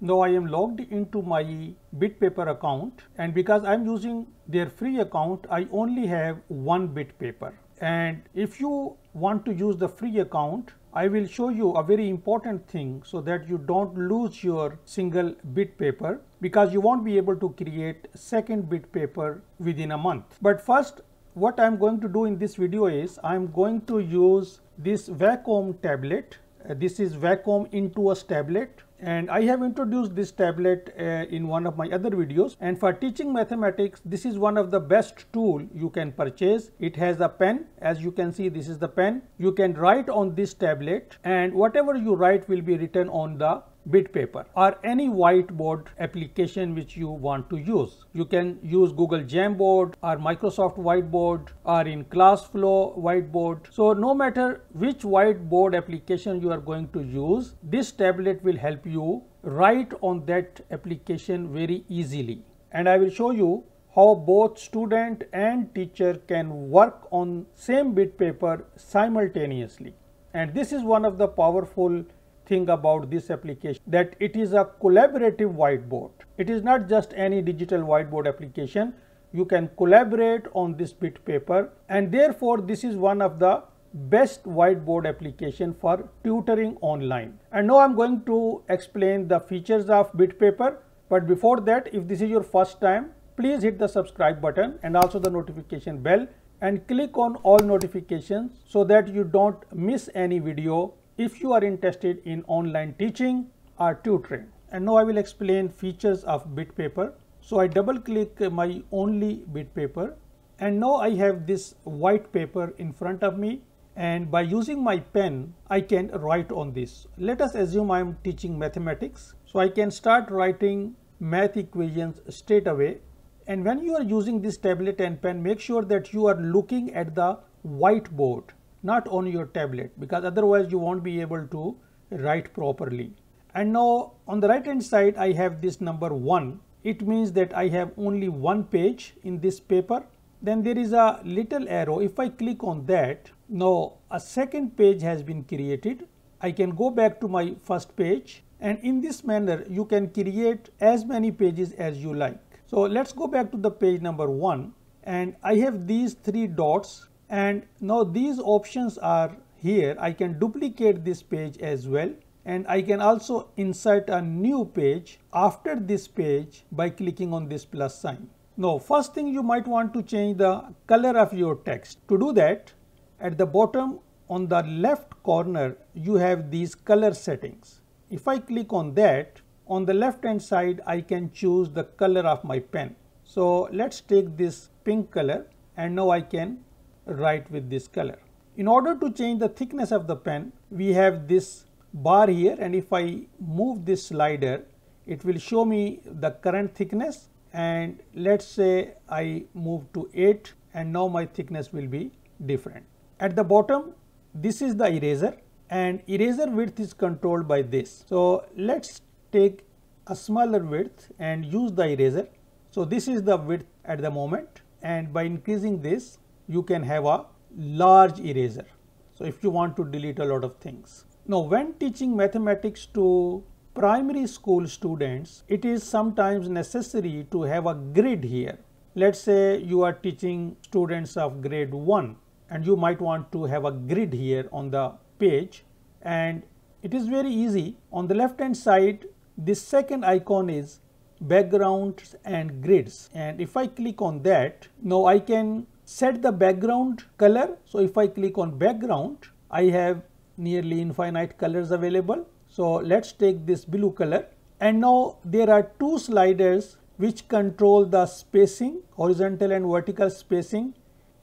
Now I am logged into my BitPaper account and because I'm using their free account, I only have one BitPaper. And if you want to use the free account, I will show you a very important thing so that you don't lose your single bit paper because you won't be able to create second bit paper within a month. But first, what I'm going to do in this video is I'm going to use this vacuum tablet. Uh, this is vacuum into a tablet and I have introduced this tablet uh, in one of my other videos and for teaching mathematics this is one of the best tool you can purchase. It has a pen as you can see this is the pen. You can write on this tablet and whatever you write will be written on the bit paper or any whiteboard application which you want to use. You can use Google Jamboard or Microsoft Whiteboard or in Classflow Whiteboard. So no matter which whiteboard application you are going to use, this tablet will help you write on that application very easily. And I will show you how both student and teacher can work on same bit paper simultaneously. And this is one of the powerful thing about this application that it is a collaborative whiteboard. It is not just any digital whiteboard application. You can collaborate on this bit paper and therefore this is one of the best whiteboard application for tutoring online. And now I'm going to explain the features of bit paper. But before that, if this is your first time, please hit the subscribe button and also the notification bell and click on all notifications so that you don't miss any video if you are interested in online teaching or tutoring. And now I will explain features of BitPaper. So I double click my only BitPaper and now I have this white paper in front of me and by using my pen I can write on this. Let us assume I am teaching mathematics. So I can start writing math equations straight away and when you are using this tablet and pen make sure that you are looking at the whiteboard not on your tablet because otherwise you won't be able to write properly. And now on the right hand side, I have this number one. It means that I have only one page in this paper. Then there is a little arrow. If I click on that, now a second page has been created. I can go back to my first page and in this manner you can create as many pages as you like. So let's go back to the page number one and I have these three dots and now these options are here. I can duplicate this page as well and I can also insert a new page after this page by clicking on this plus sign. Now first thing you might want to change the color of your text. To do that at the bottom on the left corner you have these color settings. If I click on that on the left hand side I can choose the color of my pen. So let's take this pink color and now I can write with this color. In order to change the thickness of the pen, we have this bar here and if I move this slider, it will show me the current thickness and let's say I move to 8 and now my thickness will be different. At the bottom, this is the eraser and eraser width is controlled by this. So let's take a smaller width and use the eraser. So this is the width at the moment and by increasing this you can have a large eraser. So if you want to delete a lot of things. Now when teaching mathematics to primary school students, it is sometimes necessary to have a grid here. Let's say you are teaching students of grade 1 and you might want to have a grid here on the page and it is very easy. On the left hand side, this second icon is backgrounds and grids and if I click on that, now I can set the background color. So if I click on background, I have nearly infinite colors available. So let's take this blue color and now there are two sliders which control the spacing, horizontal and vertical spacing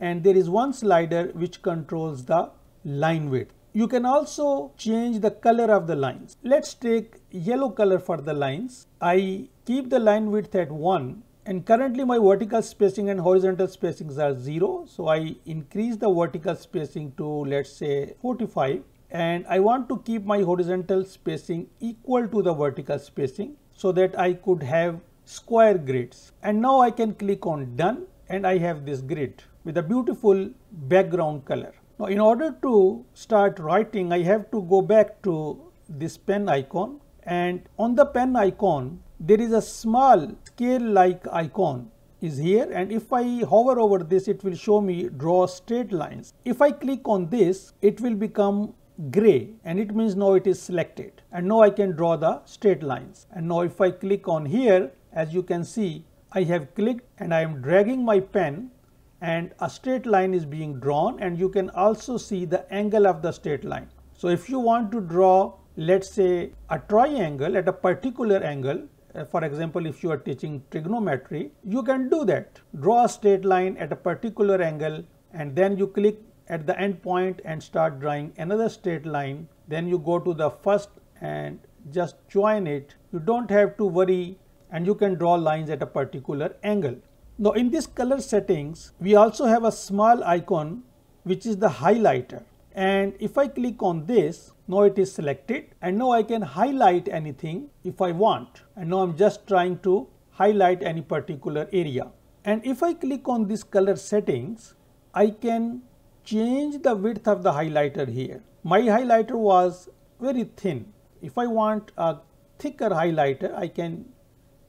and there is one slider which controls the line width. You can also change the color of the lines. Let's take yellow color for the lines. I keep the line width at 1 and currently my vertical spacing and horizontal spacings are zero. So I increase the vertical spacing to let's say 45 and I want to keep my horizontal spacing equal to the vertical spacing so that I could have square grids. And now I can click on done and I have this grid with a beautiful background color. Now in order to start writing, I have to go back to this pen icon and on the pen icon, there is a small scale like icon is here and if I hover over this it will show me draw straight lines. If I click on this it will become gray and it means now it is selected and now I can draw the straight lines and now if I click on here as you can see I have clicked and I am dragging my pen and a straight line is being drawn and you can also see the angle of the straight line. So if you want to draw let's say a triangle at a particular angle uh, for example, if you are teaching trigonometry, you can do that. Draw a straight line at a particular angle and then you click at the end point and start drawing another straight line. Then you go to the first and just join it. You don't have to worry and you can draw lines at a particular angle. Now in this color settings, we also have a small icon which is the highlighter and if I click on this now it is selected and now I can highlight anything if I want and now I'm just trying to highlight any particular area and if I click on this color settings I can change the width of the highlighter here my highlighter was very thin if I want a thicker highlighter I can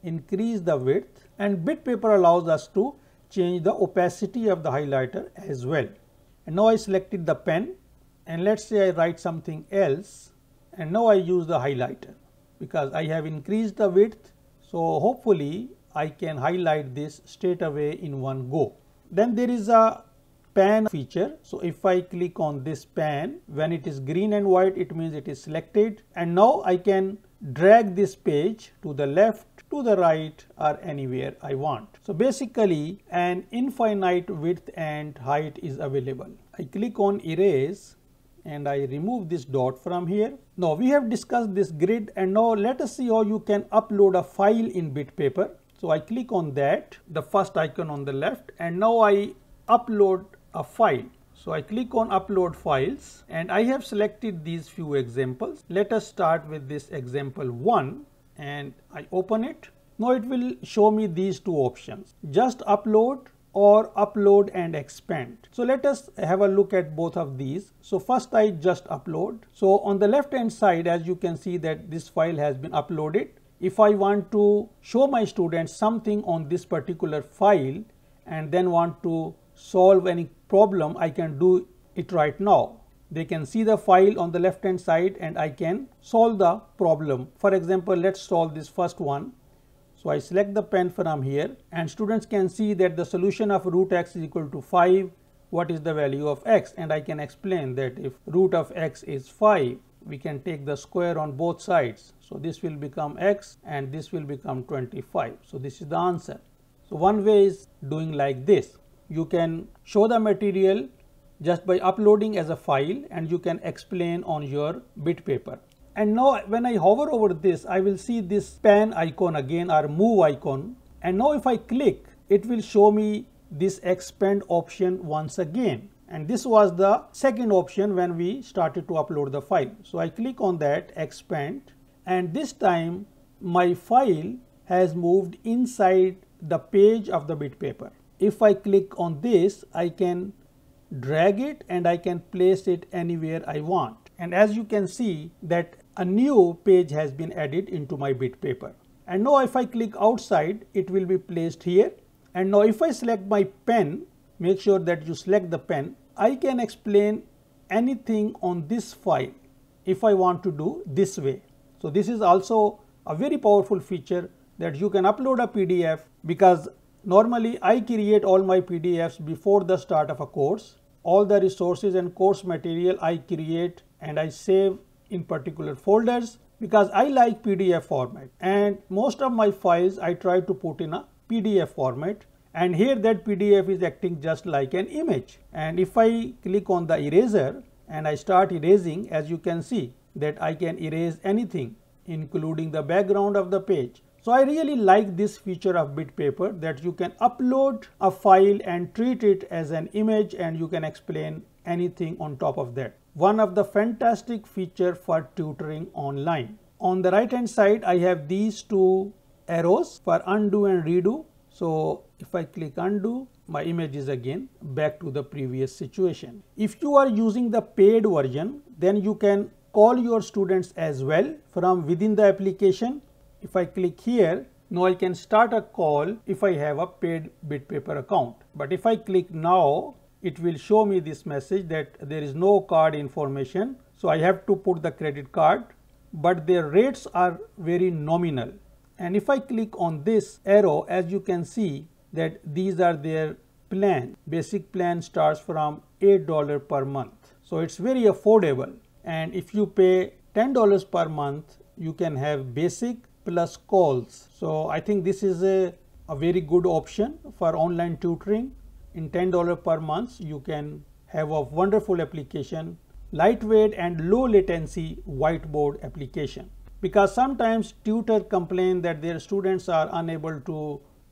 increase the width and bit paper allows us to change the opacity of the highlighter as well and now I selected the pen and let us say I write something else and now I use the highlighter because I have increased the width. So, hopefully I can highlight this straight away in one go. Then there is a pan feature. So, if I click on this pan when it is green and white it means it is selected and now I can drag this page to the left to the right or anywhere I want. So basically an infinite width and height is available. I click on erase and I remove this dot from here. Now we have discussed this grid and now let us see how you can upload a file in BitPaper. So I click on that, the first icon on the left and now I upload a file. So I click on upload files and I have selected these few examples. Let us start with this example 1 and I open it. Now it will show me these two options. Just upload or upload and expand. So let us have a look at both of these. So first I just upload. So on the left hand side, as you can see that this file has been uploaded. If I want to show my students something on this particular file and then want to solve any problem, I can do it right now. They can see the file on the left hand side and I can solve the problem. For example, let's solve this first one. So I select the pen from here and students can see that the solution of root x is equal to 5. What is the value of x? And I can explain that if root of x is 5, we can take the square on both sides. So this will become x and this will become 25. So this is the answer. So one way is doing like this. You can show the material just by uploading as a file and you can explain on your bit paper. And now when I hover over this, I will see this pan icon again or move icon. And now if I click, it will show me this expand option once again. And this was the second option when we started to upload the file. So I click on that expand and this time my file has moved inside the page of the bit paper. If I click on this, I can drag it and I can place it anywhere I want. And as you can see that a new page has been added into my bit paper. And now if I click outside, it will be placed here. And now if I select my pen, make sure that you select the pen, I can explain anything on this file if I want to do this way. So this is also a very powerful feature that you can upload a PDF because normally I create all my PDFs before the start of a course. All the resources and course material I create and I save in particular folders because I like PDF format and most of my files I try to put in a PDF format and here that PDF is acting just like an image and if I click on the eraser and I start erasing as you can see that I can erase anything including the background of the page. So I really like this feature of BitPaper that you can upload a file and treat it as an image and you can explain anything on top of that one of the fantastic feature for tutoring online. On the right hand side, I have these two arrows for undo and redo. So if I click undo, my image is again back to the previous situation. If you are using the paid version, then you can call your students as well from within the application. If I click here, now I can start a call if I have a paid BitPaper account. But if I click now, it will show me this message that there is no card information. So I have to put the credit card, but their rates are very nominal. And if I click on this arrow, as you can see that these are their plan. Basic plan starts from $8 per month. So it's very affordable. And if you pay $10 per month, you can have basic plus calls. So I think this is a, a very good option for online tutoring in $10 per month, you can have a wonderful application, lightweight and low latency whiteboard application. Because sometimes tutor complain that their students are unable to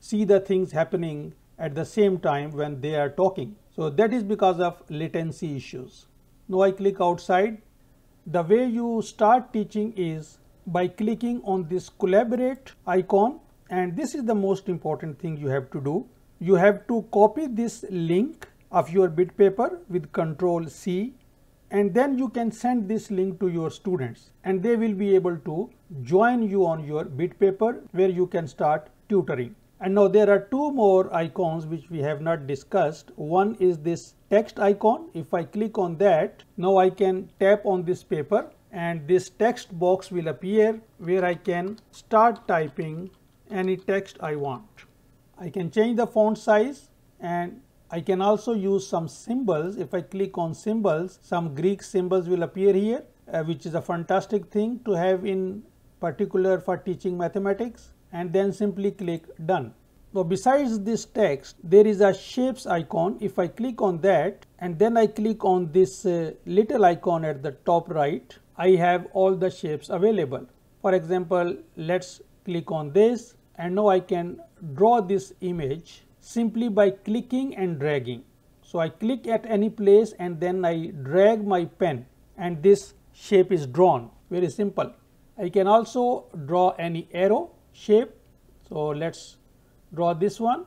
see the things happening at the same time when they are talking. So that is because of latency issues. Now I click outside. The way you start teaching is by clicking on this collaborate icon and this is the most important thing you have to do you have to copy this link of your bit paper with control C and then you can send this link to your students and they will be able to join you on your bit paper where you can start tutoring. And now there are two more icons which we have not discussed. One is this text icon. If I click on that, now I can tap on this paper and this text box will appear where I can start typing any text I want. I can change the font size and I can also use some symbols. If I click on symbols, some Greek symbols will appear here, uh, which is a fantastic thing to have in particular for teaching mathematics and then simply click done. Now besides this text, there is a shapes icon. If I click on that and then I click on this uh, little icon at the top right, I have all the shapes available. For example, let's click on this and now I can draw this image simply by clicking and dragging. So I click at any place and then I drag my pen and this shape is drawn very simple. I can also draw any arrow shape. So let's draw this one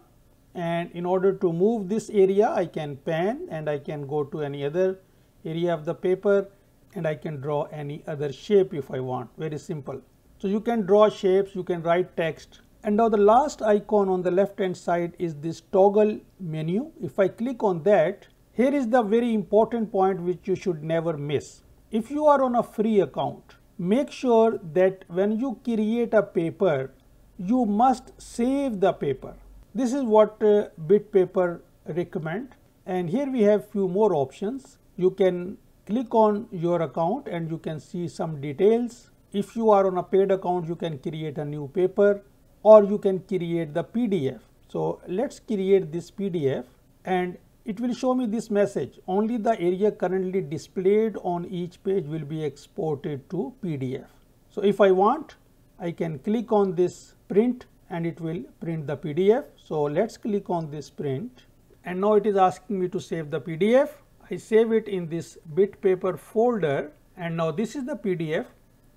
and in order to move this area I can pan and I can go to any other area of the paper and I can draw any other shape if I want very simple. So you can draw shapes, you can write text, and now the last icon on the left hand side is this toggle menu. If I click on that, here is the very important point which you should never miss. If you are on a free account, make sure that when you create a paper, you must save the paper. This is what uh, BitPaper recommend. And here we have few more options. You can click on your account and you can see some details. If you are on a paid account, you can create a new paper or you can create the PDF. So, let us create this PDF and it will show me this message only the area currently displayed on each page will be exported to PDF. So, if I want I can click on this print and it will print the PDF. So, let us click on this print and now it is asking me to save the PDF. I save it in this bit paper folder and now this is the PDF.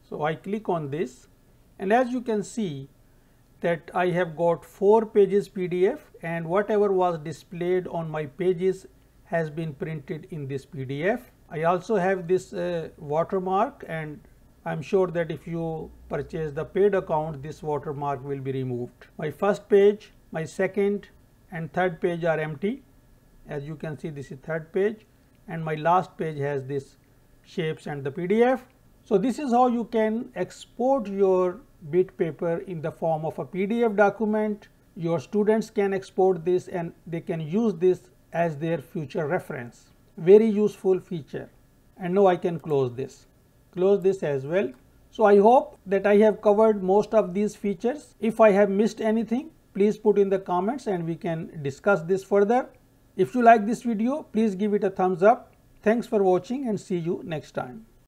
So, I click on this and as you can see that I have got 4 pages PDF and whatever was displayed on my pages has been printed in this PDF. I also have this uh, watermark and I'm sure that if you purchase the paid account this watermark will be removed. My first page, my second and third page are empty. As you can see this is third page and my last page has this shapes and the PDF. So this is how you can export your bit paper in the form of a PDF document. Your students can export this and they can use this as their future reference. Very useful feature. And now I can close this. Close this as well. So I hope that I have covered most of these features. If I have missed anything, please put in the comments and we can discuss this further. If you like this video, please give it a thumbs up. Thanks for watching and see you next time.